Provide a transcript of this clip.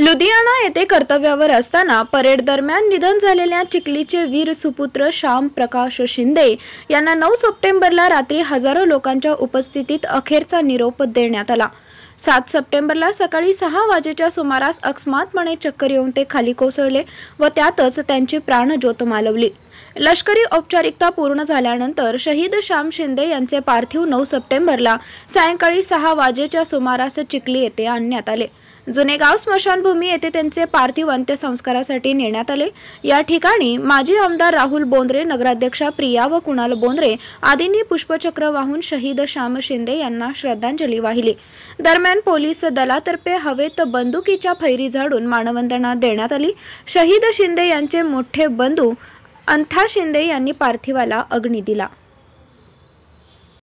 लुधियाना येथे कर्तव्यावर असताना परेड दरम्यान निधन झालेल्या चिखलीचे वीर सुपुत्र श्याम प्रकाश शिंदे यांना नऊ सप्टेंबरला रात्री हजारो लोकांच्या उपस्थितीत अखेरचा निरोप देण्यात आला सात सप्टेंबरला सकाळी सहा वाजेच्या सुमारास अकस्मातपणे चक्कर येऊन ते खाली कोसळले व त्यातच त्यांची प्राणज्योत मालवली लष्करी औपचारिकता पूर्ण झाल्यानंतर शहीद श्याम शिंदे यांचे पार्थिव नऊ सप्टेंबरला सायंकाळी सहा वाजेच्या सुमारास चिखली येथे आणण्यात आले जुनेगाव स्मशानभूमी येथे त्यांचे पार्थिव अंत्यसंस्कारासाठी नेण्यात आले या ठिकाणी माजी आमदार राहुल बोंद्रे नगराध्यक्षा प्रिया व कुणाल बोंद्रे आदींनी पुष्पचक्र वाहून शहीद श्याम शिंदे यांना श्रद्धांजली वाहिली दरम्यान पोलीस दलातर्फे हवेत बंदुकीच्या फैरी झाडून मानवंदना देण्यात आली शहीद शिंदे यांचे मोठे बंधू अंथा शिंदे यांनी पार्थिवाला अग्नी दिला